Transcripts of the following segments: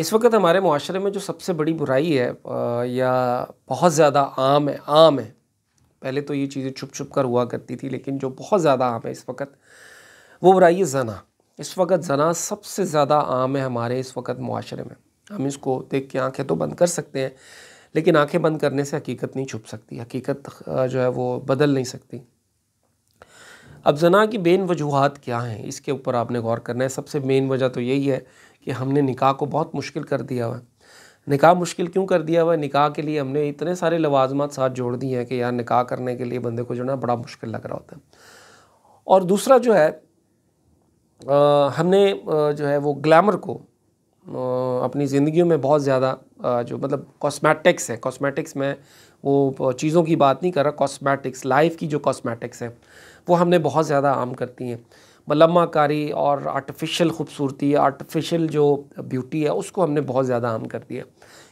इस वक्त हमारे माशरे में जो सबसे बड़ी बुराई है या बहुत ज़्यादा आम है आम है पहले तो ये चीज़ें छुप छुप कर हुआ करती थी लेकिन जो बहुत ज़्यादा आम है इस वक्त वो बुराई है जना इस वक्त जना सबसे ज़्यादा आम है हमारे इस वक्त माशरे में हम इसको देख के आँखें तो बंद कर सकते हैं लेकिन आँखें बंद करने से हकीकत नहीं छुप सकती हकीकत जो है वो बदल नहीं सकती अब जना की मेन वजूहत क्या हैं इसके ऊपर आपने गौर करना है सबसे मेन वजह तो यही है कि हमने निकाह को बहुत मुश्किल कर दिया हुआ है निकाह मुश्किल क्यों कर दिया हुआ है निकाह के लिए हमने इतने सारे लवाजमत साथ जोड़ दिए हैं कि यार निकाह करने के लिए बंदे को जो ना बड़ा मुश्किल लग रहा होता है और दूसरा जो है आ, हमने जो है वो ग्लैमर को आ, अपनी ज़िंदगी में बहुत ज़्यादा जो मतलब कॉस्मेटिक्स है कॉस्मेटिक्स में वो चीज़ों की बात नहीं कर रहा कॉस्मेटिक्स लाइफ की जो कॉस्मेटिक्स हैं वो हमने बहुत ज़्यादा आम करती हैं मलमाकारी और आर्टिफिशियल खूबसूरती आर्टिफिशियल जो ब्यूटी है उसको हमने बहुत ज़्यादा आम कर दिया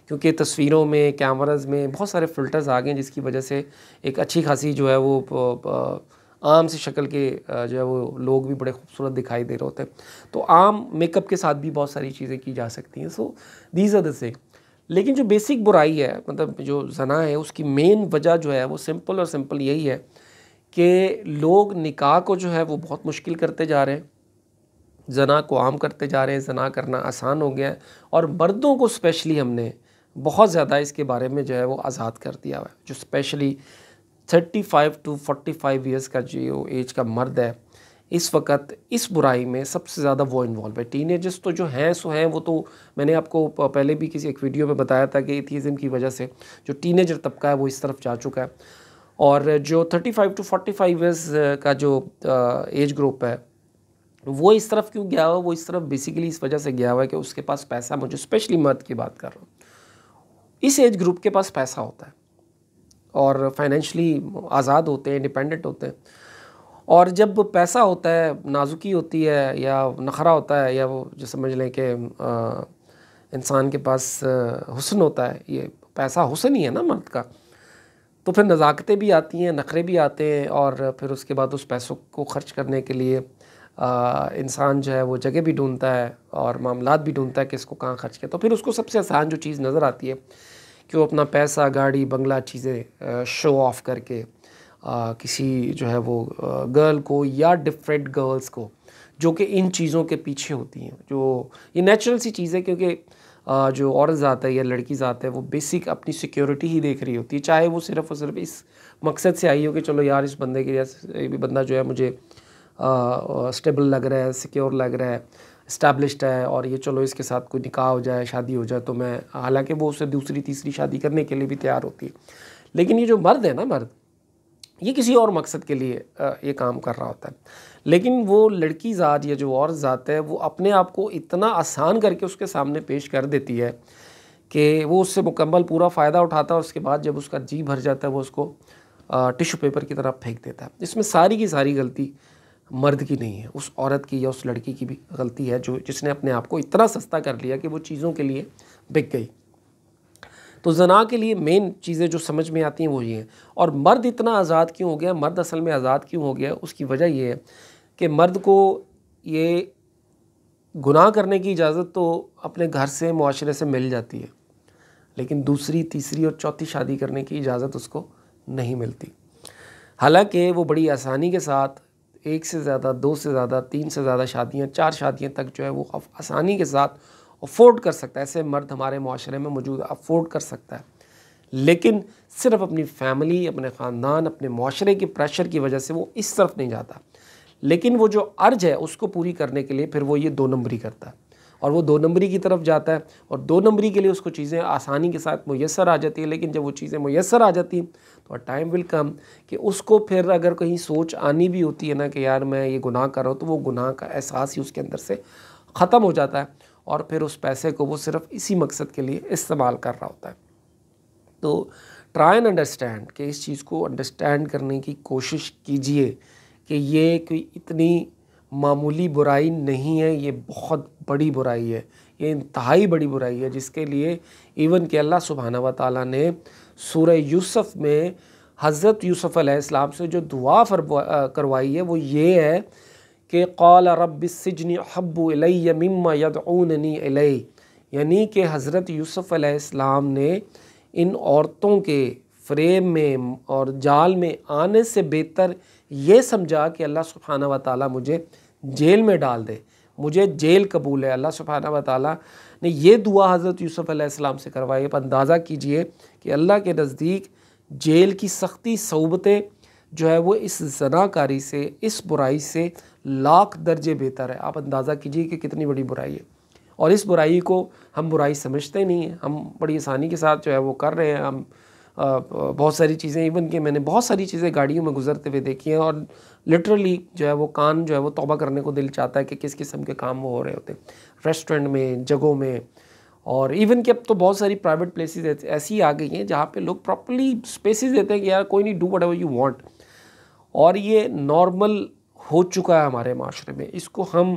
क्योंकि तस्वीरों में कैमराज़ में बहुत सारे फ़िल्टर्स आ गए जिसकी वजह से एक अच्छी खासी जो है वो आम सी शक्ल के जो है वो लोग भी बड़े खूबसूरत दिखाई दे रहे होते हैं तो आम मेकअप के साथ भी बहुत सारी चीज़ें की जा सकती हैं सो दीज आर द लेकिन जो बेसिक बुराई है मतलब जो जना है उसकी मेन वजह जो है वो सिंपल और सिंपल यही है कि लोग निकाह को जो है वो बहुत मुश्किल करते जा रहे हैं जना को आम करते जा रहे हैं जना करना आसान हो गया है और मर्दों को स्पेशली हमने बहुत ज़्यादा इसके बारे में जो है वो आज़ाद कर दिया हुआ है जो स्पेशली 35 टू 45 ईयर्स का जो एज का मर्द है इस वक्त इस बुराई में सबसे ज़्यादा वो इन्वॉल्व है टीन एजर्स तो जो हैं सो हैं वो तो मैंने आपको पहले भी किसी एक वीडियो में बताया था कि एथीज़म की वजह से जो टीन तबका है वो इस तरफ जा चुका है और जो 35 टू 45 ईयर्स का जो एज uh, ग्रुप है वो इस तरफ क्यों गया हुआ वो इस तरफ बेसिकली इस वजह से गया हुआ है कि उसके पास पैसा मुझे स्पेशली मर्द की बात कर रहा हूँ इस एज ग्रुप के पास पैसा होता है और फाइनेंशली आज़ाद होते हैं इंडिपेंडेंट होते हैं और जब पैसा होता है नाजुकी होती है या नखरा होता है या वो जो समझ लें कि uh, इंसान के पास uh, हुसन होता है ये पैसा हुसन ही है ना मर्द का तो फिर नज़ाकतें भी आती हैं नखरे भी आते हैं और फिर उसके बाद उस पैसों को ख़र्च करने के लिए इंसान जो है वो जगह भी ढूंढता है और मामला भी ढूंढता है कि इसको कहाँ ख़र्च किया तो फिर उसको सबसे आसान जो चीज़ नज़र आती है कि वो अपना पैसा गाड़ी बंगला चीज़ें शो ऑफ़ करके आ, किसी जो है वो गर्ल को या डिफरेंट गर्ल्स को जो कि इन चीज़ों के पीछे होती हैं जो ये नेचुरल सी चीज़ है क्योंकि जो औरत आता है या लड़की आते है वो बेसिक अपनी सिक्योरिटी ही देख रही होती है चाहे वो सिर्फ और सिर्फ इस मकसद से आई हो कि चलो यार इस बंदे के लिए बंदा जो है मुझे स्टेबल लग रहा है सिक्योर लग रहा है इस्टेब्लिश्ड है और ये चलो इसके साथ कोई निकाह हो जाए शादी हो जाए तो मैं हालांकि वो उससे दूसरी तीसरी शादी करने के लिए भी तैयार होती है लेकिन ये जो मर्द है ना मर्द ये किसी और मकसद के लिए ये काम कर रहा होता है लेकिन वो लड़की ज़ात या जो और ज़ात है वो अपने आप को इतना आसान करके उसके सामने पेश कर देती है कि वो उससे मुकम्मल पूरा फ़ायदा उठाता है उसके बाद जब उसका जी भर जाता है वो उसको टिशू पेपर की तरफ फेंक देता है इसमें सारी की सारी गलती मर्द की नहीं है उस औरत की या उस लड़की की भी गलती है जो जिसने अपने आप को इतना सस्ता कर लिया कि वो चीज़ों के लिए बिक गई तो जना के लिए मेन चीज़ें जो समझ में आती हैं वो ये हैं और मर्द इतना आज़ाद क्यों हो गया मर्द असल में आज़ाद क्यों हो गया उसकी वजह ये है कि मर्द को ये गुनाह करने की इजाज़त तो अपने घर से माशरे से मिल जाती है लेकिन दूसरी तीसरी और चौथी शादी करने की इजाज़त उसको नहीं मिलती हालांकि वो बड़ी आसानी के साथ एक से ज़्यादा दो से ज़्यादा तीन से ज़्यादा शादियाँ चार शादियाँ तक जो है वो आसानी के साथ अफोर्ड कर सकता है ऐसे मर्द हमारे माशरे में मौजूद अफोर्ड कर सकता है लेकिन सिर्फ अपनी फैमिली अपने ख़ानदान अपने माशरे के प्रेशर की वजह से वो इस तरफ नहीं जाता लेकिन वो जो अर्ज है उसको पूरी करने के लिए फिर वो ये दो नंबरी करता है और वो दो नंबरी की तरफ जाता है और दो नंबरी के लिए उसको चीज़ें आसानी के साथ मैसर आ जाती है लेकिन जब वो चीज़ें मैसर आ जाती हैं तो टाइम विल कम कि उसको फिर अगर कहीं सोच आनी भी होती है ना कि यार मैं ये गुनाह कर रहा हूँ तो वो गुनाह का एहसास ही उसके अंदर से ख़त्म हो जाता है और फिर उस पैसे को वो सिर्फ इसी मकसद के लिए इस्तेमाल कर रहा होता है तो ट्राई एंड अंडरस्टैंड कि इस चीज़ को अंडरस्टैंड करने की कोशिश कीजिए कि ये कोई इतनी मामूली बुराई नहीं है ये बहुत बड़ी बुराई है ये इंतहाई बड़ी बुराई है जिसके लिए इवन के अल्लाह सुबहाना व ताली ने सूर यूसुफ़ में हज़रत यूसुफ़ अलैहिस्सलाम से जो दुआ फरवा करवाई है वो ये है कि कौल रबिसजन हब्बू मम्मा यदनी अलई यानी कि हज़रत यूसुफ़ ने इन औरतों के फ्रेम में और जाल में आने से बेहतर ये समझा कि अल्लाह सुबहाना व ताली मुझे जेल में डाल दे मुझे जेल कबूल है अल्लाह सुबहाना व ताली ने यह दुआ हज़रत यूसुफ़ से करवाई अब अंदाज़ा कीजिए कि अल्लाह के नज़दीक जेल की सख्ती सऊबतें जो है वो इस जनाकारी से इस बुराई से लाख दर्जे बेहतर है आप अंदाज़ा कीजिए कि कितनी बड़ी बुराई है और इस बुराई को हम बुराई समझते नहीं हैं हम बड़ी आसानी के साथ जो है वो कर रहे हैं हम बहुत सारी चीज़ें इवन कि मैंने बहुत सारी चीज़ें गाड़ियों में गुजरते हुए देखी हैं और लिटरली जो है वो कान जो है वो तौबा करने को दिल चाहता है कि किस किस्म के काम वो हो रहे होते हैं रेस्टोरेंट में जगहों में और इवन कि अब तो बहुत सारी प्राइवेट प्लेसेस ऐसी आ गई हैं जहाँ पे लोग प्रॉपरली स्पेसेस देते हैं कि यार कोई नहीं do whatever you want और ये नॉर्मल हो चुका है हमारे माशरे में इसको हम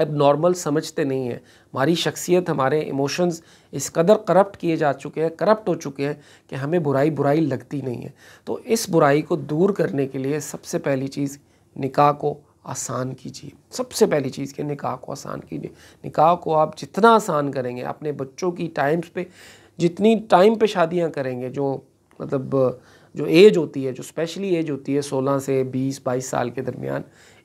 अब नॉर्मल समझते नहीं हैं हमारी शख्सियत हमारे इमोशंस इस कदर करप्ट किए जा चुके हैं करप्ट हो चुके हैं कि हमें बुराई बुराई लगती नहीं है तो इस बुराई को दूर करने के लिए सबसे पहली चीज़ निकाह को आसान कीजिए सबसे पहली चीज़ के निकाह को आसान कीजिए निकाह को आप जितना आसान करेंगे अपने बच्चों की टाइम्स पे जितनी टाइम पे शादियां करेंगे जो मतलब जो एज होती है जो स्पेशली एज होती है सोलह से बीस बाईस साल के दरमियान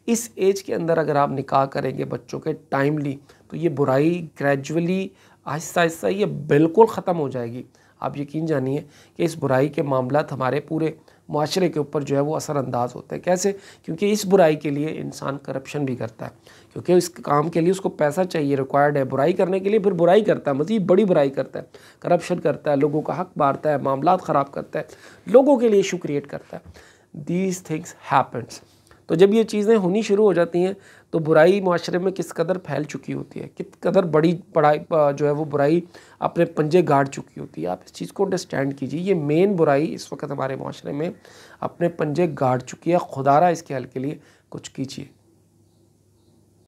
इस एज के अंदर अगर आप निकाह करेंगे बच्चों के टाइमली तो ये बुराई ग्रेजुअली आहिस्ता आहिस्ता ये बिल्कुल ख़त्म हो जाएगी आप यकीन जानिए कि इस बुराई के मामला हमारे पूरे माशरे के ऊपर जो है वो असरानंदाज होते हैं कैसे क्योंकि इस बुराई के लिए इंसान करप्शन भी करता है क्योंकि इस काम के लिए उसको पैसा चाहिए रिक्वायर्ड है बुराई करने के लिए फिर बुराई करता है मज़ीद मतलब बड़ी बुराई करता है करप्शन करता है लोगों का हक मारता है मामला ख़राब करता है लोगों के लिए इशू क्रिएट करता है दीज थिंग्स हैपन्स तो जब ये चीज़ें होनी शुरू हो जाती हैं तो बुराई माशरे में किस कदर फैल चुकी होती है किस कदर बड़ी पढ़ाई जो है वो बुराई अपने पंजे गाड़ चुकी होती है आप इस चीज़ को अंडरस्टैंड कीजिए ये मेन बुराई इस वक्त हमारे माशरे में अपने पंजे गाड़ चुकी है खुदारा इसके हल के लिए कुछ कीजिए